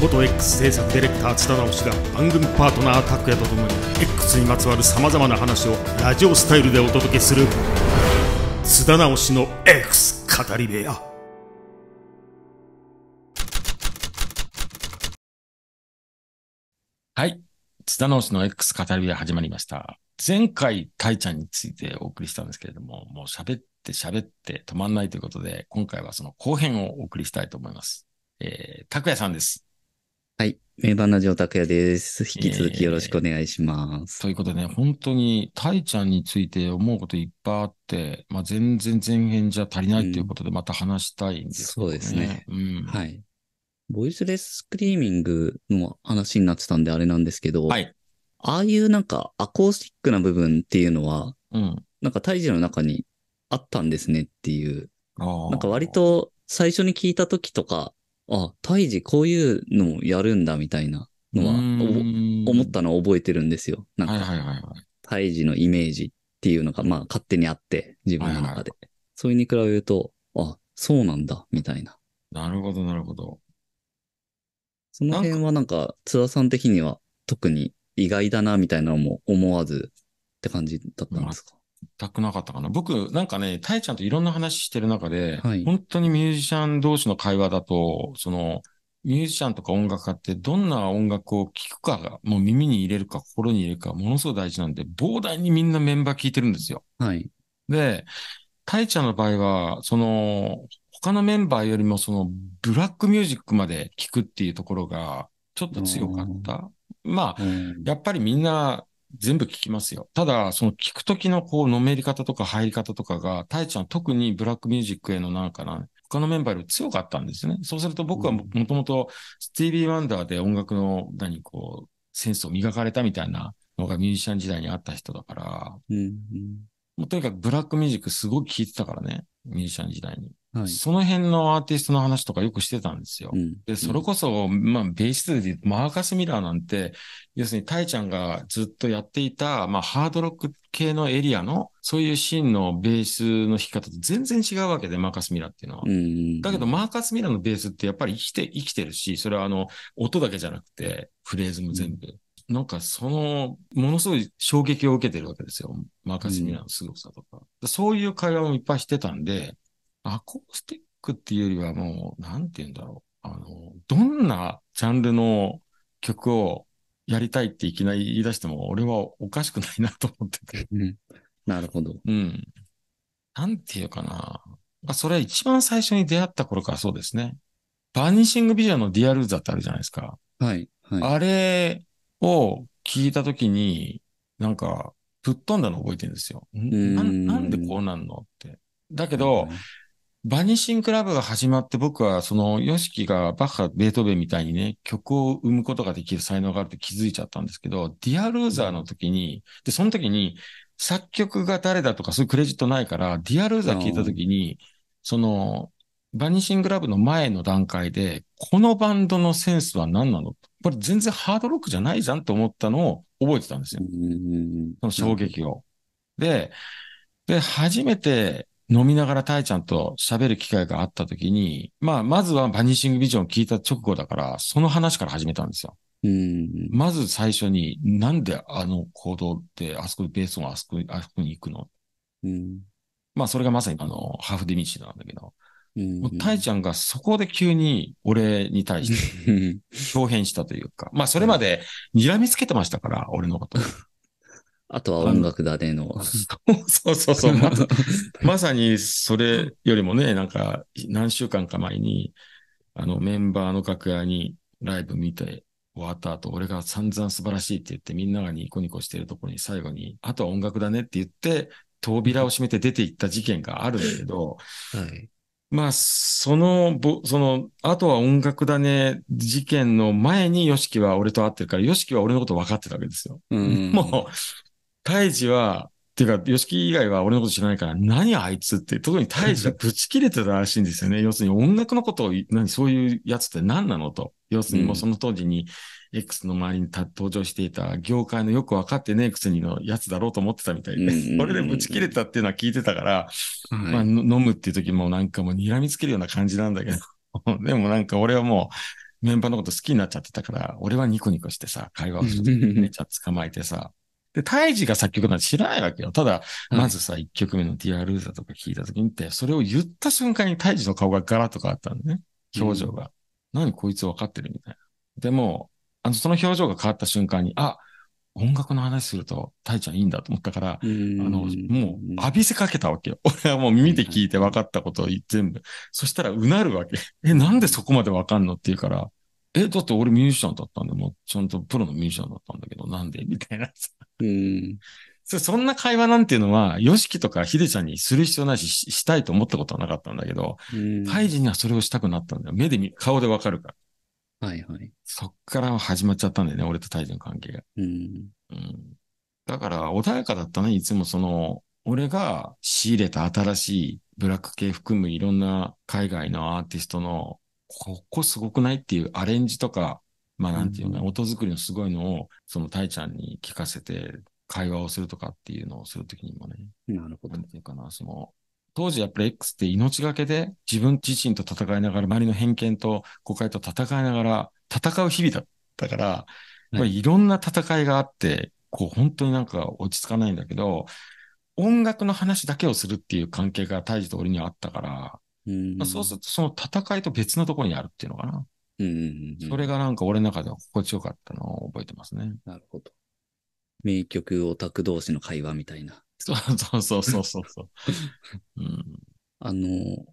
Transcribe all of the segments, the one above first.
元 X 制作ディレクター津田直が番組パートナー拓也とともに X にまつわるさまざまな話をラジオスタイルでお届けする津田直氏の X 語り部屋はい津田直氏の X 語り部屋始まりました前回タイちゃんについてお送りしたんですけれどももう喋って喋って止まんないということで今回はその後編をお送りしたいと思いますえー、拓也さんです。はい。名盤ラジオ拓也です。引き続きよろしくお願いします。えー、ということでね、本当に、タイちゃんについて思うこといっぱいあって、まあ、全然前編じゃ足りないということで、また話したいんですけど、ねうん、そうですね。うん、はい。ボイスレススクリーミングの話になってたんであれなんですけど、はい。ああいうなんかアコースティックな部分っていうのは、うん、なんか胎児の中にあったんですねっていう。なんか割と最初に聞いた時とかあ、胎児こういうのをやるんだみたいなのは、思ったのを覚えてるんですよ。なんか、胎児のイメージっていうのが、まあ勝手にあって、自分の中で。はいはい、それに比べると、あ、そうなんだ、みたいな。なるほど、なるほど。その辺はなんか、津田さん的には特に意外だな、みたいなのも思わずって感じだったんですかたくなかったかな。僕、なんかね、たイちゃんといろんな話してる中で、はい、本当にミュージシャン同士の会話だと、その、ミュージシャンとか音楽家ってどんな音楽を聴くかが、もう耳に入れるか心に入れるか、ものすごく大事なんで、膨大にみんなメンバー聴いてるんですよ。はい。で、タイちゃんの場合は、その、他のメンバーよりもその、ブラックミュージックまで聴くっていうところが、ちょっと強かった。まあ、やっぱりみんな全部聞きますよ。ただ、その聞くときのこう、のめり方とか入り方とかが、タイちゃん特にブラックミュージックへのなんかな、他のメンバーより強かったんですよね。そうすると僕はもともと、スティービー・ワンダーで音楽の、何、こう、センスを磨かれたみたいなのがミュージシャン時代にあった人だから、うんうん、もうとにかくブラックミュージックすごく聴いてたからね、ミュージシャン時代に。はい、その辺のアーティストの話とかよくしてたんですよ。うん、で、それこそ、まあ、ベースでマーカス・ミラーなんて、要するにタイちゃんがずっとやっていた、まあ、ハードロック系のエリアの、そういうシーンのベースの弾き方と全然違うわけで、マーカス・ミラーっていうのは。だけど、マーカス・ミラーのベースってやっぱり生きて、生きてるし、それはあの、音だけじゃなくて、フレーズも全部。なんかその、ものすごい衝撃を受けてるわけですよ。マーカス・ミラーの凄さとか、うん、そういう会話もいっぱいしてたんで、アコースティックっていうよりはもう、なんて言うんだろう。あの、どんなジャンルの曲をやりたいっていきなり言い出しても、俺はおかしくないなと思ってて。うん、なるほど。うん。なんていうかな。まあ、それは一番最初に出会った頃からそうですね。バニニシングビジョンのディアルーザってあるじゃないですか。はい。はい、あれを聞いた時に、なんか、ぶっ飛んだの覚えてるんですよ。んなんでこうなんのって。だけど、バニシンクラブが始まって僕はそのヨシキがバッハ、ベートーベンみたいにね、曲を生むことができる才能があるって気づいちゃったんですけど、ディアルーザーの時に、で、その時に作曲が誰だとかそういうクレジットないから、ディアルーザー聞いた時に、その、バニシングラブの前の段階で、このバンドのセンスは何なのこれ全然ハードロックじゃないじゃんと思ったのを覚えてたんですよ。その衝撃を。で、で、初めて飲みながらたいちゃんと喋る機会があった時に、まあ、まずはバニシングビジョン聞いた直後だから、その話から始めたんですよ。うんまず最初に、なんであの行動って、あそこ、ベースをあそこ、あそこに行くのうん、まあ、それがまさに、あの、ハーフデミッシュなんだけど、うん、タイちゃんがそこで急に俺に対して、表変したというか、まあ、それまで睨みつけてましたから、俺のこと。あとは音楽だねの。そうそうそう。ま、まさにそれよりもね、なんか何週間か前に、あのメンバーの楽屋にライブ見て終わった後、俺が散々素晴らしいって言ってみんながニコニコしてるところに最後に、あとは音楽だねって言って、扉を閉めて出て行った事件があるんだけど、はい、まあ、その、その、あとは音楽だね、事件の前に、ヨシキは俺と会ってるから、ヨシキは俺のこと分かってたわけですよ。うん、もう、タイジは、っていうか、ヨシキ以外は俺のこと知らないから、何あいつって、特にタイジはぶち切れてたらしいんですよね。要するに音楽のことを、何、そういうやつって何なのと。要するにもうその当時に、X の周りに登場していた業界のよく分かってねえくせにのやつだろうと思ってたみたいで、それでぶち切れたっていうのは聞いてたから、はい、まあ、飲むっていう時もなんかもう睨みつけるような感じなんだけど、でもなんか俺はもうメンバーのこと好きになっちゃってたから、俺はニコニコしてさ、会話をして、めちゃ捕まえてさ、で、胎児が作曲なんて知らないわけよ。ただ、まずさ、一曲目のディアルーザとか聞いた時にって、それを言った瞬間に胎児の顔がガラッと変わったんだね。表情が。うん、何こいつ分かってるみたいな。でも、あの、その表情が変わった瞬間に、あ、音楽の話すると、タイちゃんいいんだと思ったから、あの、もう浴びせかけたわけよ。俺はもう見て聞いて分かったことを全部。そしたらうなるわけ。え、なんでそこまで分かんのって言うから、え、だって俺ミュージシャンだったんで、もうちゃんとプロのミュージシャンだったんだけど、なんで みたいなさ。うん。そそんな会話なんていうのは、ヨシキとかヒデちゃんにする必要ないしし、したいと思ったことはなかったんだけど、タイジにはそれをしたくなったんだよ。目で見、顔でわかるから。はいはい。そっから始まっちゃったんだよね、俺とタイジの関係が。うん。だから、穏やかだったね、いつもその、俺が仕入れた新しいブラック系含むいろんな海外のアーティストのここすごくないっていうアレンジとか、まあなんていうの、うん、音作りのすごいのを、そのたいちゃんに聞かせて、会話をするとかっていうのをするときにもね。なるほど。なんていうかな、その、当時やっぱり X って命がけで自分自身と戦いながら、周りの偏見と誤解と戦いながら、戦う日々だったから、やっぱりいろんな戦いがあって、こう本当になんか落ち着かないんだけど、音楽の話だけをするっていう関係が大事と俺にはあったから、まあ、そうするとその戦いと別のところにあるっていうのかな。うんうんうん、それがなんか俺の中では心地よかったのを覚えてますね。なるほど。名曲オタク同士の会話みたいな。そうそうそうそうそう うん。あの、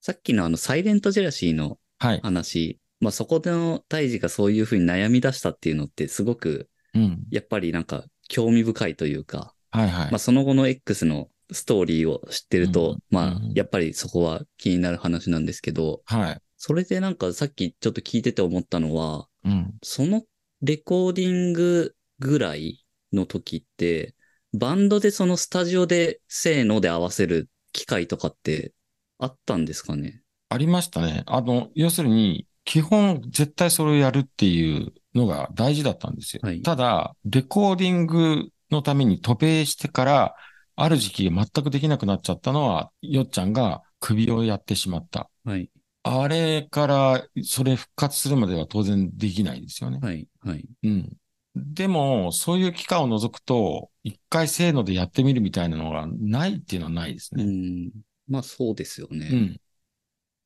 さっきのあの、サイレントジェラシーの話、はい、まあそこでの大治がそういうふうに悩み出したっていうのってすごく、うん、やっぱりなんか興味深いというか、はいはい。まあその後の X のストーリーを知ってると、うん、まあ、やっぱりそこは気になる話なんですけど、はい。それでなんかさっきちょっと聞いてて思ったのは、うん、そのレコーディングぐらいの時って、バンドでそのスタジオでせーので合わせる機会とかってあったんですかねありましたね。あの、要するに、基本絶対それをやるっていうのが大事だったんですよ。はい、ただ、レコーディングのために渡米してから、ある時期全くできなくなっちゃったのは、よっちゃんが首をやってしまった。はい。あれから、それ復活するまでは当然できないですよね。はい。はい。うん。でも、そういう期間を除くと、一回せーのでやってみるみたいなのがないっていうのはないですね。うん。まあそうですよね。うん。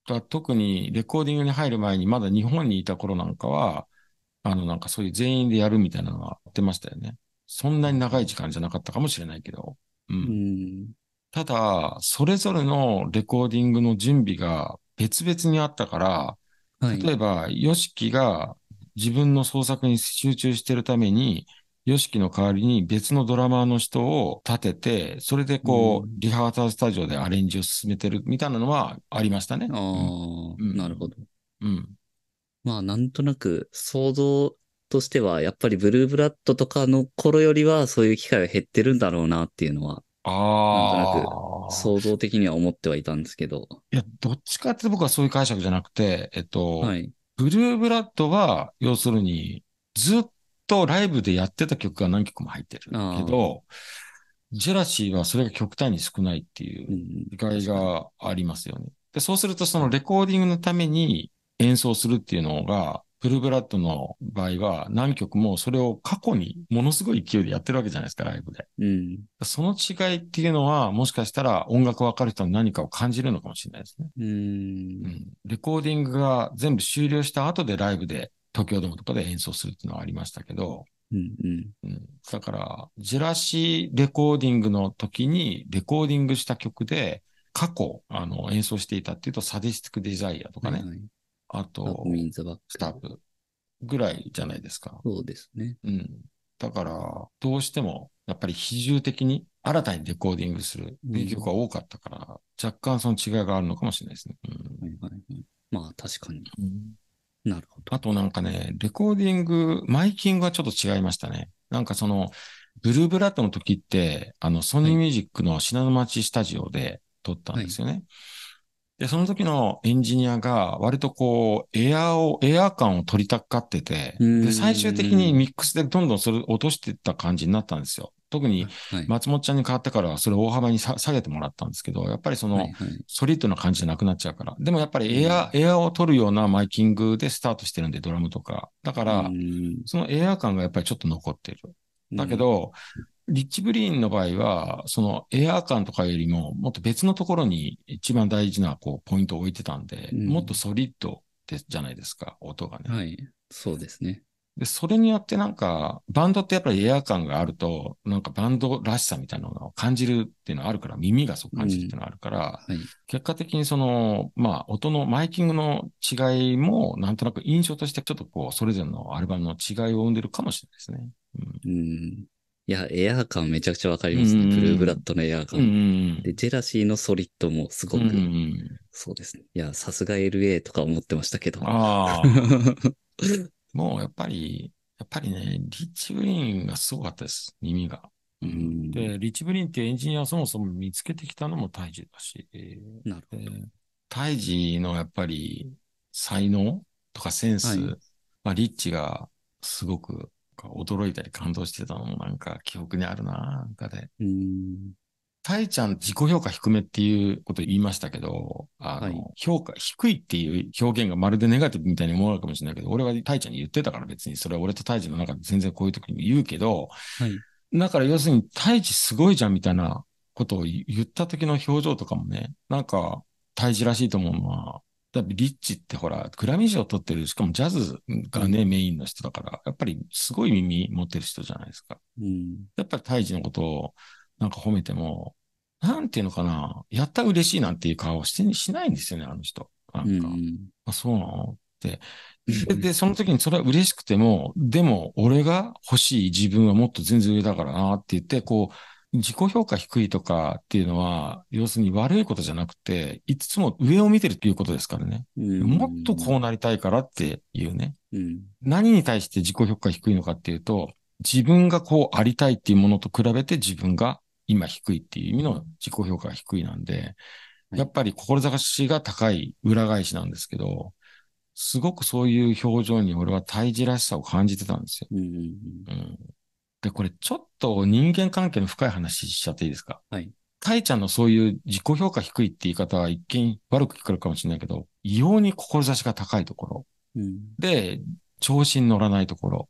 だ特にレコーディングに入る前にまだ日本にいた頃なんかは、あのなんかそういう全員でやるみたいなのはやってましたよね。そんなに長い時間じゃなかったかもしれないけど。うん、ただ、それぞれのレコーディングの準備が別々にあったから、例えば、yoshiki、が自分の創作に集中してるために、yoshiki の代わりに別のドラマーの人を立てて、それでこう、うん、リハーサルスタジオでアレンジを進めてるみたいなのはありましたね。ああ、うん、なるほど。うん。まあ、なんとなく想像としては、やっぱりブルーブラッドとかの頃よりは、そういう機会は減ってるんだろうなっていうのは、なんとなく想像的には思ってはいたんですけど。いや、どっちかって僕はそういう解釈じゃなくて、えっと、はい、ブルーブラッドは、要するに、ずっとライブでやってた曲が何曲も入ってるけど、ジェラシーはそれが極端に少ないっていう理解がありますよね。で、そうするとそのレコーディングのために演奏するっていうのが、ブルーブラッドの場合は、何曲もそれを過去にものすごい勢いでやってるわけじゃないですか、ライブで。うん、その違いっていうのは、もしかしたら音楽わかる人の何かを感じるのかもしれないですね。うん、うん、レコーディングが全部終了した後でライブで東京ドームとかで演奏するっていうのはありましたけど、うんうんうん、だから、ジェラシーレコーディングの時にレコーディングした曲で、過去、あの、演奏していたっていうと、サディスティックデザイアとかね、あと、スタッフぐらいじゃないですか。そうですね。うん。だから、どうしても、やっぱり比重的に新たにレコーディングするっていう曲が多かったから、若干その違いがあるのかもしれないですね。うんはいはいまあ、確かに。うん、なるほど。あとなんかね、レコーディング、マイキングはちょっと違いましたね。なんかその、ブルーブラッドの時って、あの、ソニーミュージックの品の町スタジオで撮ったんですよね。はいで、その時のエンジニアが割とこう、エアーを、エアー感を取りたかってて、で、最終的にミックスでどんどんそれ落としていった感じになったんですよ。特に松本ちゃんに変わってからはそれを大幅に下げてもらったんですけど、やっぱりそのソリッドな感じじゃなくなっちゃうから。でもやっぱりエア、エアを取るようなマイキングでスタートしてるんで、ドラムとか。だから、そのエア感がやっぱりちょっと残ってる。だけど、リッチ・ブリーンの場合は、そのエアー感とかよりも、もっと別のところに一番大事なこうポイントを置いてたんで、うん、もっとソリッドでじゃないですか、音がね。はい、そうですね。で、それによってなんか、バンドってやっぱりエアー感があると、なんかバンドらしさみたいなのを感じるっていうのはあるから、耳がそう感じるっていうのはあるから、うんはい、結果的にその、まあ、音のマイキングの違いも、なんとなく印象としてちょっとこう、それぞれのアルバムの違いを生んでるかもしれないですね。うん、うんいや、エアー感めちゃくちゃわかりますね。ブルーブラッドのエアー感、うんで、ジェラシーのソリッドもすごく、うんそうですね。いや、さすが LA とか思ってましたけど。ああ。もうやっぱり、やっぱりね、リッチ・ブリーンがすごかったです、耳が。うん、で、リッチ・ブリーンってエンジニアをそもそも見つけてきたのもタイジだし、なるほど。タイジのやっぱり才能とかセンス、はい、まあ、リッチがすごくか驚いたり感動してたのもなんか記憶にあるな、なんかで。たイちゃん自己評価低めっていうこと言いましたけど、あの、はい、評価低いっていう表現がまるでネガティブみたいに思われるかもしれないけど、俺はたいちゃんに言ってたから別にそれは俺とタイちゃんの中で全然こういう時に言うけど、はい、だから要するにタイちすごいじゃんみたいなことを言った時の表情とかもね、なんか、胎児らしいと思うのは、だリッチってほら、グラミー賞を取ってる、しかもジャズがね、うん、メインの人だから、やっぱりすごい耳持ってる人じゃないですか。うん、やっぱり胎児のことをなんか褒めても、なんていうのかな、やった嬉しいなんていう顔をしてしないんですよね、あの人。なんか、うん、あ、そうなのってで。で、その時にそれは嬉しくても、でも俺が欲しい自分はもっと全然上だからなって言って、こう、自己評価低いとかっていうのは、要するに悪いことじゃなくて、いつも上を見てるっていうことですからね。もっとこうなりたいからっていうね。うん、何に対して自己評価低いのかっていうと、自分がこうありたいっていうものと比べて自分が今低いっていう意味の自己評価が低いなんで、やっぱり志が高い裏返しなんですけど、すごくそういう表情に俺は退治らしさを感じてたんですよ。うん、うんで、これちょっと人間関係の深い話しちゃっていいですかはい。タイちゃんのそういう自己評価低いって言い方は一見悪く聞こえるかもしれないけど、異様に志が高いところ。うん、で、調子に乗らないところ。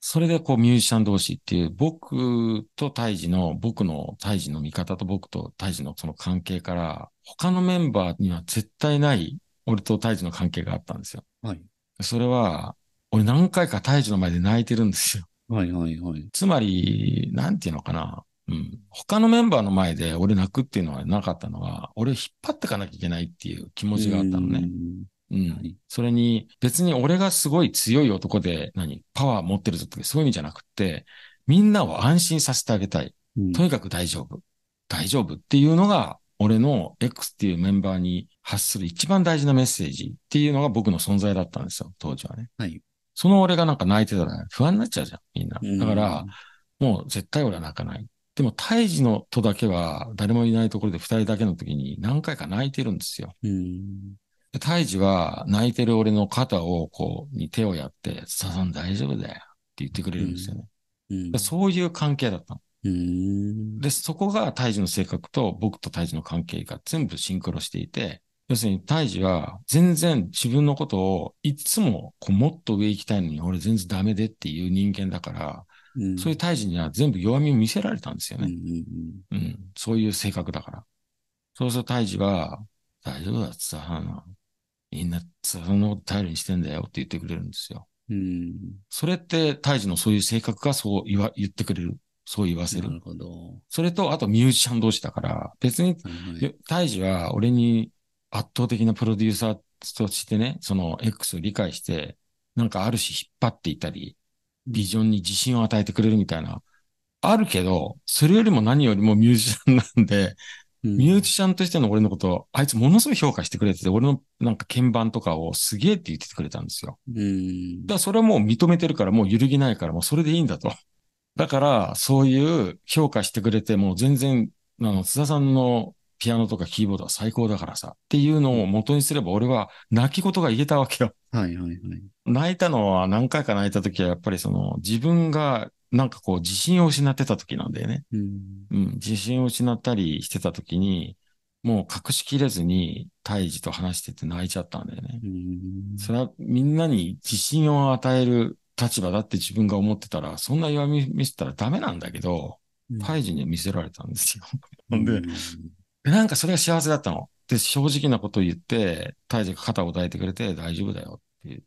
それでこうミュージシャン同士っていう、僕と胎児の、僕の胎児の味方と僕と胎児のその関係から、他のメンバーには絶対ない俺と胎児の関係があったんですよ。はい。それは、俺何回か胎児の前で泣いてるんですよ。はいはいはい。つまり、なんていうのかな。うん。他のメンバーの前で俺泣くっていうのはなかったのは、俺引っ張ってかなきゃいけないっていう気持ちがあったのね。うん、それに、別に俺がすごい強い男で、何、パワー持ってるぞってそういう意味じゃなくて、みんなを安心させてあげたい。とにかく大丈夫。大丈夫っていうのが、俺の X っていうメンバーに発する一番大事なメッセージっていうのが僕の存在だったんですよ、当時はね。はい。その俺がなんか泣いてたら、ね、不安になっちゃうじゃん、みんな。だから、うん、もう絶対俺は泣かない。でも、胎児のとだけは、誰もいないところで二人だけの時に何回か泣いてるんですよ。うん、胎児は泣いてる俺の肩をこう、に手をやって、ささん大丈夫だよって言ってくれるんですよね。うん、そういう関係だったの。で、そこが胎児の性格と僕と胎児の関係が全部シンクロしていて、要するに、大治は全然自分のことをいつもこうもっと上行きたいのに、俺全然ダメでっていう人間だから、うん、そういう大治には全部弱みを見せられたんですよね。そういう性格だから。そうすると大治は、大丈夫だ、津田花。みんな津田のこと頼りにしてんだよって言ってくれるんですよ。うん、それって大治のそういう性格がそう言わ言ってくれる。そう言わせる。なるほど。それと、あとミュージシャン同士だから、別に、大治は俺に圧倒的なプロデューサーとしてね、その X を理解して、なんかある種引っ張っていたり、ビジョンに自信を与えてくれるみたいな、あるけど、それよりも何よりもミュージシャンなんで、うん、ミュージシャンとしての俺のことを、あいつものすごい評価してくれてて、俺のなんか鍵盤とかをすげえって言っててくれたんですよ。うん、だからそれはもう認めてるから、もう揺るぎないから、もうそれでいいんだと。だから、そういう評価してくれて、もう全然、あの、津田さんのピアノとかキーボードは最高だからさ、っていうのを元にすれば俺は泣き言が言えたわけよ。はいはいはい。泣いたのは何回か泣いた時はやっぱりその自分がなんかこう自信を失ってた時なんだよね。うん、うん、自信を失ったりしてた時に、もう隠しきれずに胎児と話してて泣いちゃったんだよね。うん、それはみんなに自信を与える立場だって自分が思ってたら、そんな弱み見せたらダメなんだけど、胎児に見せられたんですよ。なん で、で、なんかそれが幸せだったの。で、正直なことを言って、大事が肩を抱いてくれて大丈夫だよっていう。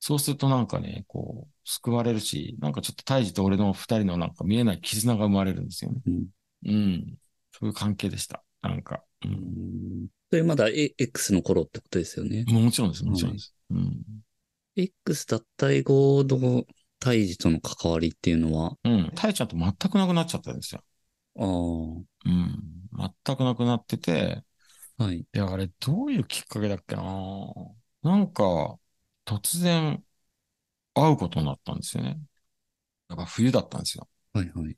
そうするとなんかね、こう、救われるし、なんかちょっと大事と俺の二人のなんか見えない絆が生まれるんですよね。うん。うん、そういう関係でした。なんか。うん。それまだ X の頃ってことですよね。もちろんです、もちろんです。はい、うん。X 脱退後の大事との関わりっていうのはうん。大ちゃんと全くなくなっちゃったんですよ。ああ。うん。全くなくなってて、はい。で、あれ、どういうきっかけだっけななんか、突然、会うことになったんですよね。なんか冬だったんですよ。はいはい。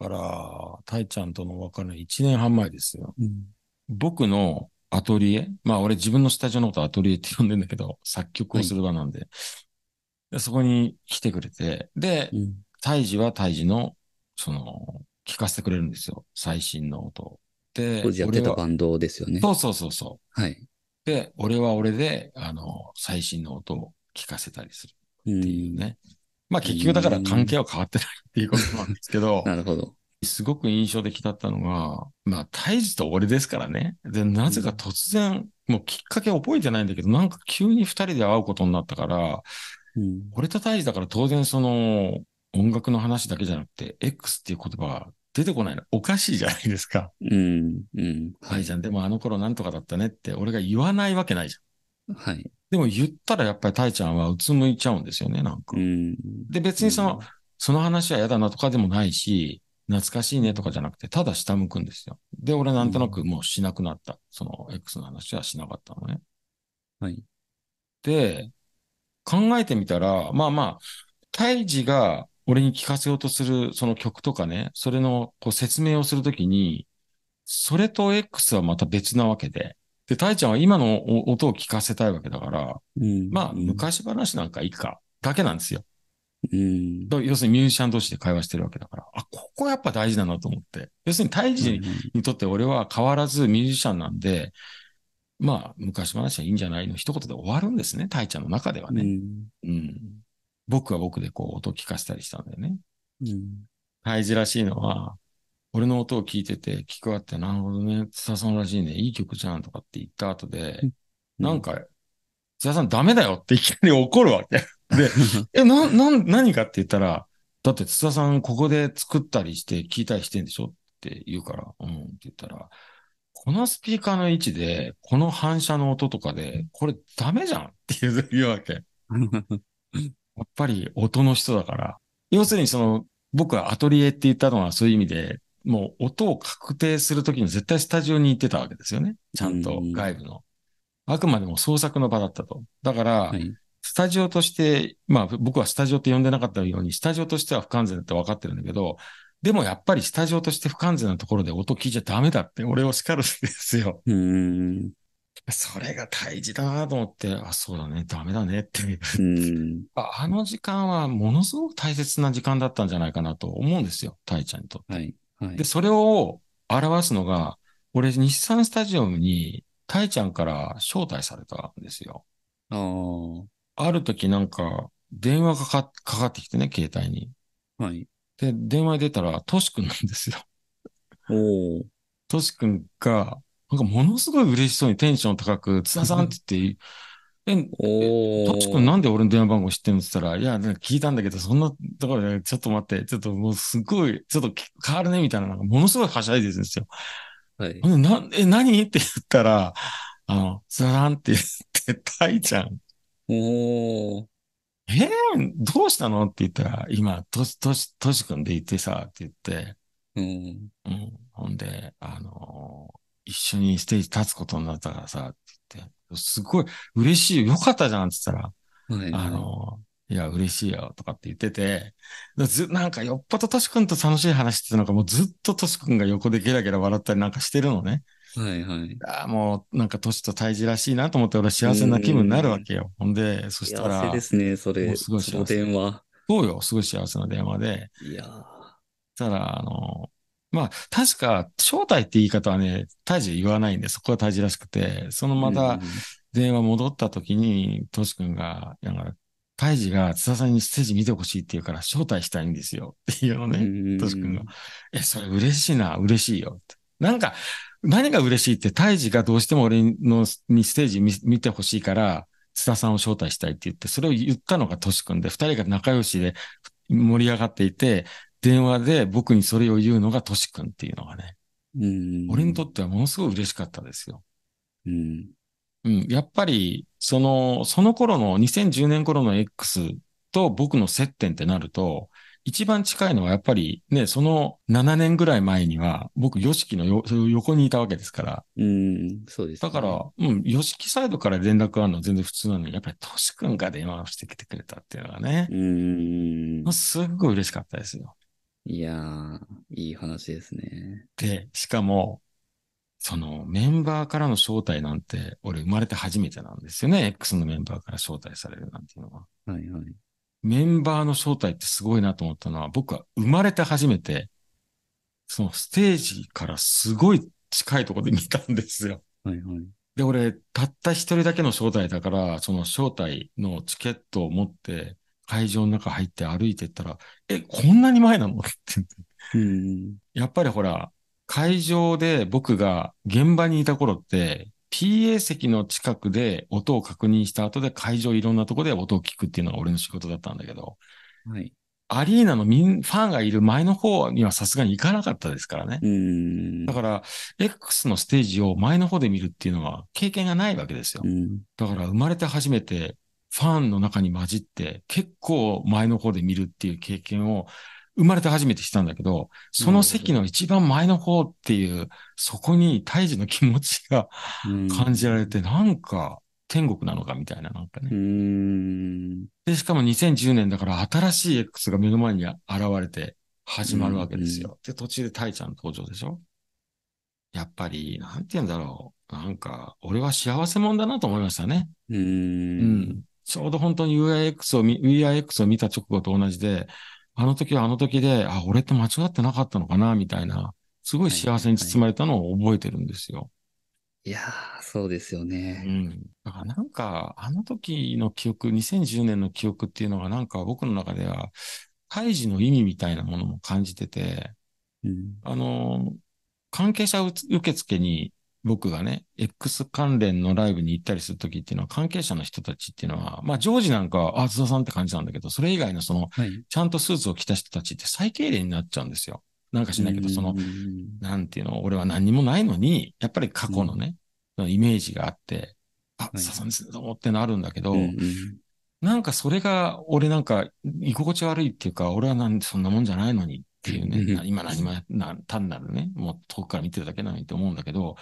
だから、タイちゃんとの別れの1年半前ですよ。うん、僕のアトリエ、まあ俺自分のスタジオのことアトリエって呼んでんだけど、作曲をする場なんで、はい、でそこに来てくれて、で、うん、ジははイジの、その、聞かせてくれるんですよ。最新の音を。で、当時やってたバンドですよね。そうそうそうそう。はい。で、俺は俺で、あの、最新の音を聞かせたりするっていうね。うまあ結局だから関係は変わってないっていうことなんですけど。なるほど。すごく印象的だったのが、まあ、大事と俺ですからね。で、なぜか突然、うん、もうきっかけ覚えてないんだけど、なんか急に二人で会うことになったから、うん、俺と大事だから当然その、音楽の話だけじゃなくて、X っていう言葉が出てこないのおかしいじゃないですか。うん、うん。はい、じゃん。でもあの頃なんとかだったねって俺が言わないわけないじゃん。はい。でも言ったらやっぱりタイちゃんはうつむいちゃうんですよね、なんか。うん、で、別にその、うん、その話は嫌だなとかでもないし、懐かしいねとかじゃなくて、ただ下向くんですよ。で、俺なんとなくもうしなくなった。うん、その X の話はしなかったのね。はい。で、考えてみたら、まあまあ、胎児が俺に聞かせようとするその曲とかね、それのこう説明をするときに、それと X はまた別なわけで。で、タイちゃんは今の音を聞かせたいわけだから、うん、まあ、昔話なんかいいか、だけなんですよ。うん、要するにミュージシャン同士で会話してるわけだから、あ、ここやっぱ大事だなと思って。要するに、タイジにとって俺は変わらずミュージシャンなんで、まあ、昔話はいいんじゃないの一言で終わるんですね、タイちゃんの中ではね。うん、うん、僕は僕でこう音聞かせたりしたんだよね。うん。ハイジらしいのは、俺の音を聞いてて聞くわって、なるほどね、津田さんらしいね、いい曲じゃんとかって言った後で、うん、なんか、津田さんダメだよっていきなり怒るわけ。で、え、な、な、何かって言ったら、だって津田さんここで作ったりして聞いたりしてんでしょって言うから、うんって言ったら、このスピーカーの位置で、この反射の音とかで、これダメじゃんって言うわけ。やっぱり音の人だから、要するにその、僕はアトリエって言ったのはそういう意味で、もう音を確定するときに絶対スタジオに行ってたわけですよね。ちゃんと外部の。あくまでも創作の場だったと。だから、はい、スタジオとして、まあ僕はスタジオって呼んでなかったように、スタジオとしては不完全だってわかってるんだけど、でもやっぱりスタジオとして不完全なところで音聞いちゃダメだって俺を叱るんですよ。うんそれが大事だなと思って、あ、そうだね、ダメだねって。あの時間はものすごく大切な時間だったんじゃないかなと思うんですよ、タイちゃんにとって。はい。はい、で、それを表すのが、俺、日産スタジオにタイちゃんから招待されたんですよ。あある時なんか、電話かかかかってきてね、携帯に。はい。で、電話出たら、トシ君なんですよ。おお。トシ君が、なんかものすごい嬉しそうにテンション高く、津田さんって言って、え、とちチ君なんで俺の電話番号知ってるのって言ったら、いや、聞いたんだけど、そんなところで、ちょっと待って、ちょっともうすごい、ちょっと変わるね、みたいな、なんかものすごいはしゃいでるんですよ。はい。な、え、何って言ったら、あの、田さんって言って、タイちゃん。おー。えー、どうしたのって言ったら、今、とし、とし、としくんでいってさ、って言って。うん。うん。ほんで、あのー一緒にステージ立つことになったからさ、って言って、すごい嬉しいよ、かったじゃんって言ったら、はい、あの、いや、嬉しいよ、とかって言ってて、ず、なんかよっぽどトシ君と楽しい話っていうのか、もうずっとトシ君が横でゲラゲラ笑ったりなんかしてるのね。はいはい。あもう、なんか年と退治らしいなと思って、俺幸せな気分になるわけよ。ほんで、そしたら。幸せですね、それ。すごい幸せ。電話。そうよ、すごい幸せな電話で。いやしたら、あの、まあ、確か、招待って言い方はね、大事言わないんで、そこは大事らしくて、そのまた電話戻った時に、トシ君が、なんか、タイが津田さんにステージ見てほしいって言うから招待したいんですよっていうのね、トシ君が。え、それ嬉しいな、嬉しいよって。なんか、何が嬉しいって、大事がどうしても俺のにステージ見てほしいから、津田さんを招待したいって言って、それを言ったのがトシ君で、二人が仲良しで盛り上がっていて、電話で僕にそれを言うのがトシ君っていうのがね、うん、俺にとってはものすごい嬉しかったですよ。うん。うん、やっぱり、その、その頃の2010年頃の X と僕の接点ってなると、一番近いのはやっぱりね、その7年ぐらい前には、僕、ヨシキの横にいたわけですから。うん、そうです、ね、だから、うん、ヨシキサイドから連絡があるのは全然普通なのに、やっぱりトシ君が電話をしてきてくれたっていうのがね、うん、すごい嬉しかったですよ。いやー、いい話ですね。で、しかも、そのメンバーからの招待なんて、俺生まれて初めてなんですよね。X のメンバーから招待されるなんていうのは。はいはい。メンバーの招待ってすごいなと思ったのは、僕は生まれて初めて、そのステージからすごい近いところで見たんですよ。はいはい。で、俺、たった一人だけの招待だから、その招待のチケットを持って、会場の中入って歩いてったら、え、こんなに前なのって。やっぱりほら、会場で僕が現場にいた頃って、PA 席の近くで音を確認した後で会場いろんなとこで音を聞くっていうのが俺の仕事だったんだけど、はい、アリーナのファンがいる前の方にはさすがに行かなかったですからね。だから、X のステージを前の方で見るっていうのは経験がないわけですよ。だから生まれて初めてファンの中に混じって、結構前の方で見るっていう経験を生まれて初めてしたんだけど、その席の一番前の方っていう、そこに胎児の気持ちが感じられて、なんか天国なのかみたいな、なんかね。で、しかも2010年だから新しい X が目の前に現れて始まるわけですよ。で、途中でタちゃん登場でしょやっぱり、なんて言うんだろう。なんか、俺は幸せ者だなと思いましたね。うん。ちょうど本当に UIX を見、UIX を見た直後と同じで、あの時はあの時で、あ、俺って間違ってなかったのかな、みたいな、すごい幸せに包まれたのを覚えてるんですよ。はいはいはい、いやー、そうですよね。うん。だからなんか、あの時の記憶、2010年の記憶っていうのがなんか僕の中では、開示の意味みたいなものも感じてて、うん、あの、関係者受付に僕がね、X 関連のライブに行ったりするときっていうのは、関係者の人たちっていうのは、まあ、ジョージなんかは、あ、津田さんって感じなんだけど、それ以外のその、はい、ちゃんとスーツを着た人たちって最敬礼になっちゃうんですよ。なんかしないけど、その、なんていうの、俺は何にもないのに、やっぱり過去のね、うん、イメージがあって、あ、津田さんですね、どうもってなるんだけど、なんかそれが、俺なんか、居心地悪いっていうか、俺はなんそんなもんじゃないのにっていうね、今何も、単なるね、もう遠くから見てるだけなのにって思うんだけど、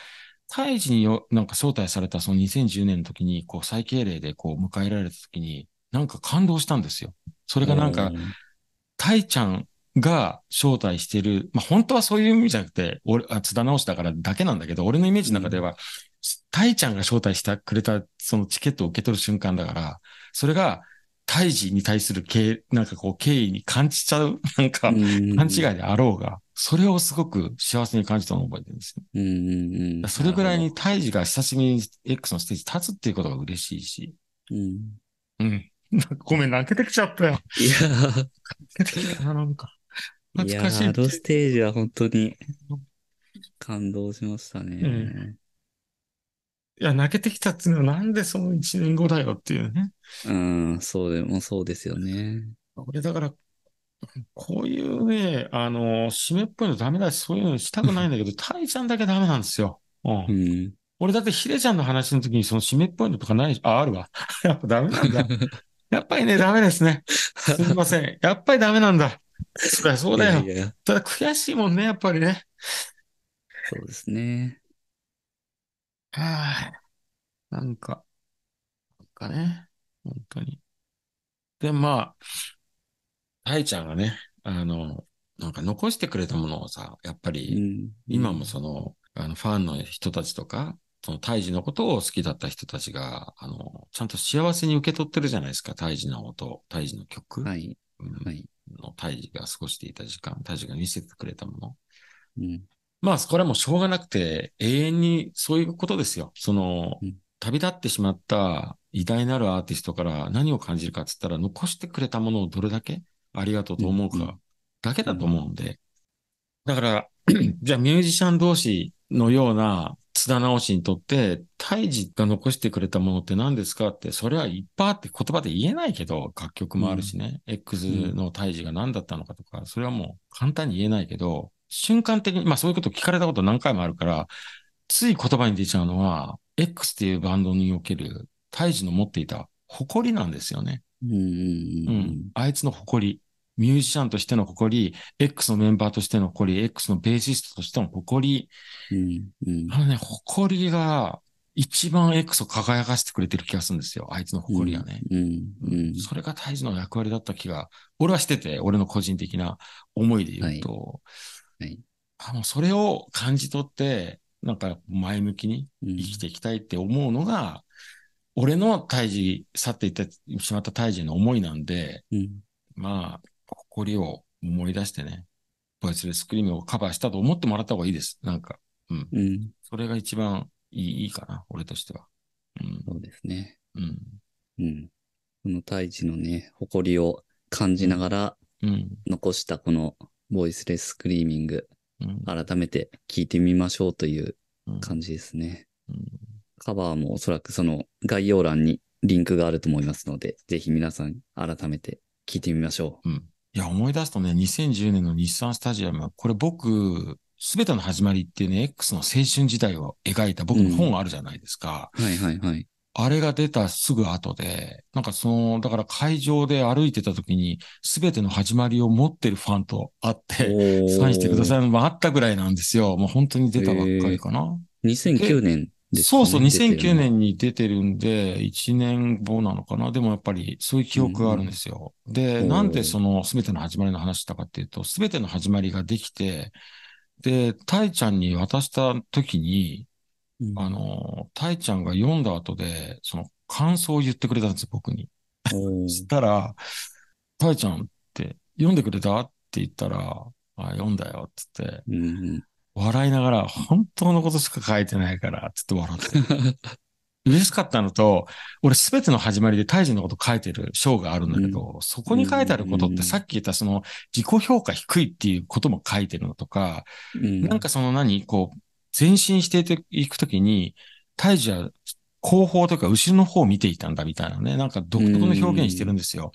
胎児によなんか招待されたその2010年の時に、こう、再敬礼でこう、迎えられた時に、なんか感動したんですよ。それがなんか、タイちゃんが招待してる、まあ、本当はそういう意味じゃなくて、俺、あ津田直しだからだけなんだけど、俺のイメージの中では、うん、タイちゃんが招待してくれたそのチケットを受け取る瞬間だから、それが、胎児に対する敬、なんかこう、敬意に感じちゃう、なんか、勘違いであろうが、それをすごく幸せに感じたのを覚えてるんですよ。うんうんうん、それぐらいに胎児が久しぶりに X のステージ立つっていうことが嬉しいし。うん。うん。ごめん、泣けてきちゃったよ。いや泣けてきたな、なんか。懐かしい。いあのステージは本当に感動しましたね。うん、いや、泣けてきたっていうのはなんでその1年後だよっていうね。うん、そうでもそうですよね。俺だからこういうね、あの、湿っぽいのダメだし、そういうのしたくないんだけど、タイちゃんだけダメなんですよ。うん。うん、俺だってヒデちゃんの話の時にその湿っぽいのとかない、あ、あるわ。やっぱダメなんだ。やっぱりね、ダメですね。すみません。やっぱりダメなんだ。そりゃそうだよ。いやいやただ悔しいもんね、やっぱりね。そうですね。はい、あ。なんか、なんかね、本当に。で、まあ、タイちゃんがね、あの、なんか残してくれたものをさ、やっぱり、今もその、あの、ファンの人たちとか、その胎児のことを好きだった人たちが、あの、ちゃんと幸せに受け取ってるじゃないですか、胎児の音、胎児の曲。はい。はい。の胎児が過ごしていた時間、胎児が見せてくれたもの。うん。まあ、これはもうしょうがなくて、永遠にそういうことですよ。その、旅立ってしまった偉大なるアーティストから何を感じるかって言ったら、残してくれたものをどれだけありがとうと思うか、だけだと思うんで。だから、じゃあミュージシャン同士のような津田直しにとって、胎児が残してくれたものって何ですかって、それはいっぱいあって言葉で言えないけど、楽曲もあるしね、うん、X の胎児が何だったのかとか、それはもう簡単に言えないけど、瞬間的に、まあそういうこと聞かれたこと何回もあるから、つい言葉に出ちゃうのは、X っていうバンドにおける胎児の持っていた誇りなんですよね。うん、うん、あいつの誇り。ミュージシャンとしての誇り、X のメンバーとしての誇り、X のベーシストとしての誇り。うん、うん、あのね、誇りが一番 X を輝かせてくれてる気がするんですよ。あいつの誇りはね。それが大事の役割だった気が、俺はしてて、俺の個人的な思いで言うと、はい、はい、あのそれを感じ取って、なんか前向きに生きていきたいって思うのが、俺の胎児、去っていってしまった胎児の思いなんで、うん、まあ、誇りを思い出してね、ボイスレスクリームをカバーしたと思ってもらった方がいいです。なんか、うん。うん、それが一番いいいいかな、俺としては。うん、そうですね。うん。うん。この大地のね、誇りを感じながら、残したこのボイスレスクリーミング、うん、改めて聞いてみましょうという感じですね。うん、カバーもおそらくその概要欄にリンクがあると思いますので、ぜひ皆さん改めて聞いてみましょう。うんいや、思い出すとね、2010年の日産スタジアム、これ僕、すべての始まりっていうね、X の青春時代を描いた僕の本あるじゃないですか。うん、はいはいはい。あれが出たすぐ後で、なんかその、だから会場で歩いてた時に、すべての始まりを持ってるファンと会って、サインしてくださいのもあったぐらいなんですよ。もう本当に出たばっかりかな。2009年ね、そうそう、2009年に出てるんで、1年後なのかな。でもやっぱり、そういう記憶があるんですよ。うん、で、なんでその、すべての始まりの話したかっていうと、すべての始まりができて、で、タイちゃんに渡した時に、うん、あの、タイちゃんが読んだ後で、その、感想を言ってくれたんですよ、僕に。そしたら、タイちゃんって、読んでくれたって言ったら、あ、読んだよ、言って。うん笑いながら、本当のことしか書いてないから、つっと笑って。嬉しかったのと、俺すべての始まりで大臣のこと書いてる章があるんだけど、うん、そこに書いてあることってさっき言ったその自己評価低いっていうことも書いてるのとか、うん、なんかその何、こう、前進していくときに、大臣は後方とか後ろの方を見ていたんだみたいなね、なんか独特の表現してるんですよ。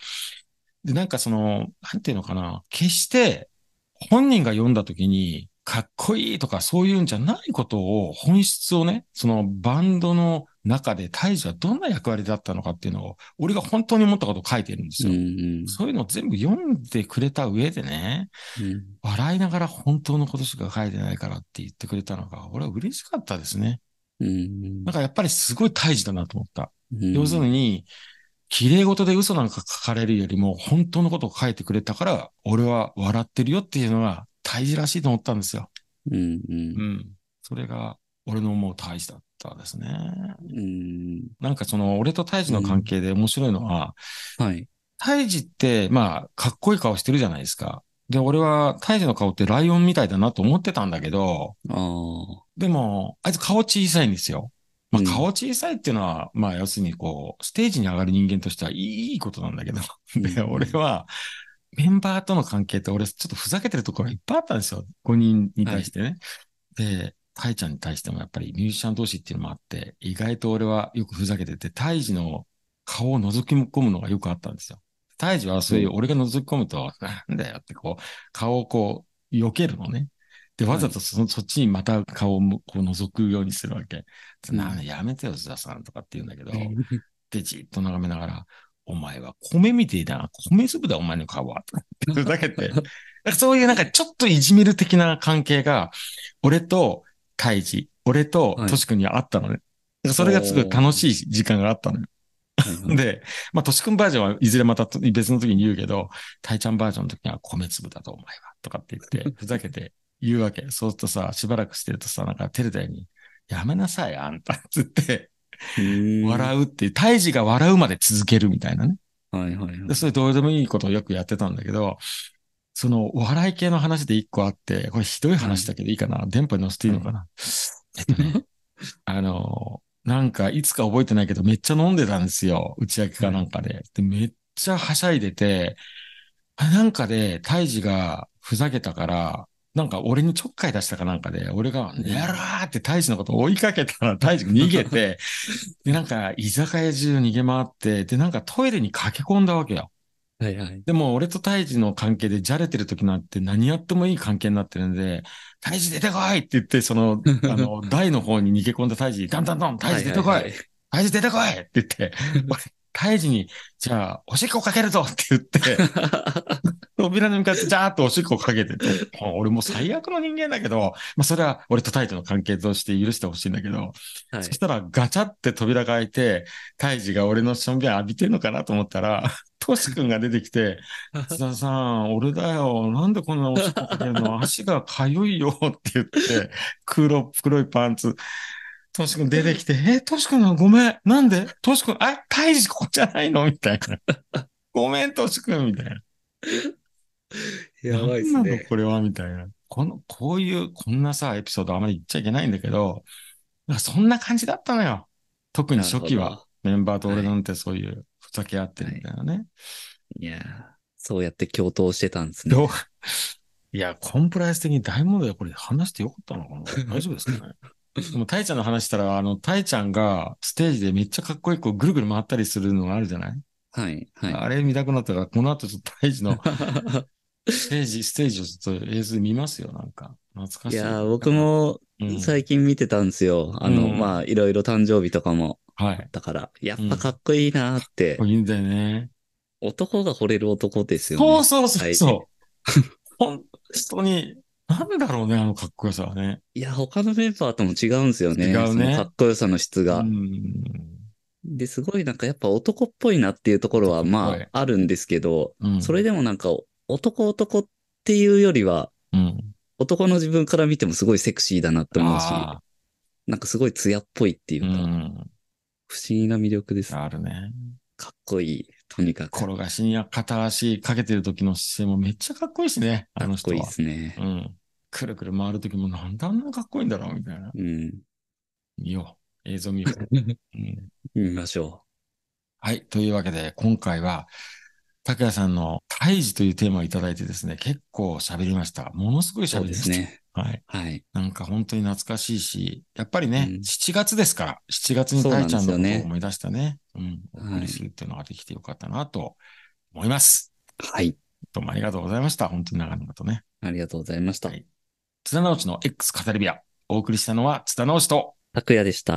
で、なんかその、なんていうのかな、決して本人が読んだときに、かっこいいとかそういうんじゃないことを、本質をね、そのバンドの中で大事はどんな役割だったのかっていうのを、俺が本当に思ったことを書いてるんですよ。うんうん、そういうのを全部読んでくれた上でね、うん、笑いながら本当のことしか書いてないからって言ってくれたのが、俺は嬉しかったですね。うんうん、なんかやっぱりすごい大事だなと思った。うん、要するに、綺麗事で嘘なんか書かれるよりも、本当のことを書いてくれたから、俺は笑ってるよっていうのが、胎児らしいと思ったんですよ。うん、うん、うん。それが、俺の思う大事だったですね。うん。なんかその、俺と胎児の関係で面白いのは、うん、はい。胎児って、まあ、かっこいい顔してるじゃないですか。で、俺は、大児の顔ってライオンみたいだなと思ってたんだけど、でも、あいつ顔小さいんですよ。まあ、顔小さいっていうのは、うん、まあ、要するにこう、ステージに上がる人間としてはいいことなんだけど、で、俺は、メンバーとの関係って俺ちょっとふざけてるところがいっぱいあったんですよ。5人に対してね。はい、で、タイちゃんに対してもやっぱりミュージシャン同士っていうのもあって、意外と俺はよくふざけてて、タイジの顔を覗き込むのがよくあったんですよ。タイジはそういう俺が覗き込むと、なんだよってこう、顔をこう、避けるのね。で、わざとその、はい、そっちにまた顔をこう覗くようにするわけ。うん、なやめてよ、津田さんとかって言うんだけど、で、じっと眺めながら、お前は米みてえだな。米粒だ、お前の顔は。ふざけて。そういうなんかちょっといじめる的な関係が、俺とカ事、俺とトシ君にはあったのね。はい、それがすごい楽しい時間があったのよ。で、まあ、トシ君バージョンはいずれまた別の時に言うけど、タイちゃんバージョンの時には米粒だとお前は、とかって言って、ふざけて言うわけ。そうするとさ、しばらくしてるとさ、なんか照れたように、やめなさい、あんた、つって、笑うっていう、胎児が笑うまで続けるみたいなね。はいはいはい。それどうでもいいことをよくやってたんだけど、そのお笑い系の話で一個あって、これひどい話だけどいいかな、電波に載せていいのかな、えっとね、あの、なんかいつか覚えてないけどめっちゃ飲んでたんですよ。打ち明けかなんかで。で、めっちゃはしゃいでて、なんかで、胎児がふざけたから、なんか俺にちょっかい出したかなんかで、俺が、やらーって大使のこと追いかけたら大使逃げて、で、なんか居酒屋中逃げ回って、で、なんかトイレに駆け込んだわけよ。はいはい。でも俺と大使の関係でじゃれてる時なんて何やってもいい関係になってるんで、大使出てこいって言って、その、あの、台の方に逃げ込んだ大使に、ダンダンダン、大使出てこい、大使出てこいって言って、大使に、じゃあ、おしっこかけるぞって言って、扉に向かってジャーっとおしっこかけてて、俺も最悪の人間だけど、まあそれは俺とタイとの関係として許してほしいんだけど、はい、そしたらガチャって扉が開いて、タイジが俺のションビア浴びてんのかなと思ったら、トシ君が出てきて、津田さん、俺だよ。なんでこんなおしっこかけるの足がかゆいよって言って、黒、黒いパンツ。トシ君出てきて、え、トシ君ごめん。なんでトシ君、あ、タイジここじゃないのみたいな。ごめん、トシ君みたいな。やばいっすね。なこれはみたいな。この、こういう、こんなさ、エピソードあまり言っちゃいけないんだけど、そんな感じだったのよ。特に初期は。メンバーと俺なんてそういうふざけ合ってるみたいなね。はい、いやそうやって共闘してたんですね。いや、コンプライアンス的に大問題これ話してよかったのかな大丈夫ですかね。でも、タイちゃんの話したら、あの、タイちゃんがステージでめっちゃかっこい子をぐるぐる回ったりするのがあるじゃないはい、はい。あれ見たくなったから、この後ちょっとタイジのステージ、ステージをちょっと映像見ますよ、なんか。懐かしい。いや、僕も最近見てたんですよ。うん、あの、まあ、いろいろ誕生日とかも。はい。だから、やっぱかっこいいなって。うん、いいんだよね。男が惚れる男ですよね。そうそうそうそう。本当に、なんだろうね、あのかっこよさはね。いや、他のメンバーとも違うんですよね。違うね。かっこよさの質が。で、すごいなんかやっぱ男っぽいなっていうところはまああるんですけど、うん、それでもなんか男男っていうよりは、うん、男の自分から見てもすごいセクシーだなって思うし、なんかすごい艶っぽいっていうか、うん、不思議な魅力です。あるね。かっこいい。とにかく。転がしに片足かけてる時の姿勢もめっちゃかっこいいしね。あの人は。かっこいいですね。うん。くるくる回る時もなんであんなかっこいいんだろうみたいな。うん。見よう。映像見よう。うん、見ましょう。はい。というわけで、今回は、拓也さんの胎児というテーマをいただいてですね、結構喋りました。ものすごい喋りました。ね。はい。はい。なんか本当に懐かしいし、やっぱりね、うん、7月ですから、7月に胎ちゃんのことを思い出したね、うねうん、お送りするっていうのができてよかったなと思います。はい。どうもありがとうございました。本当に長々とね。ありがとうございました。はい、津田直樹の X 語り部屋、お送りしたのは津田直樹と拓也でした。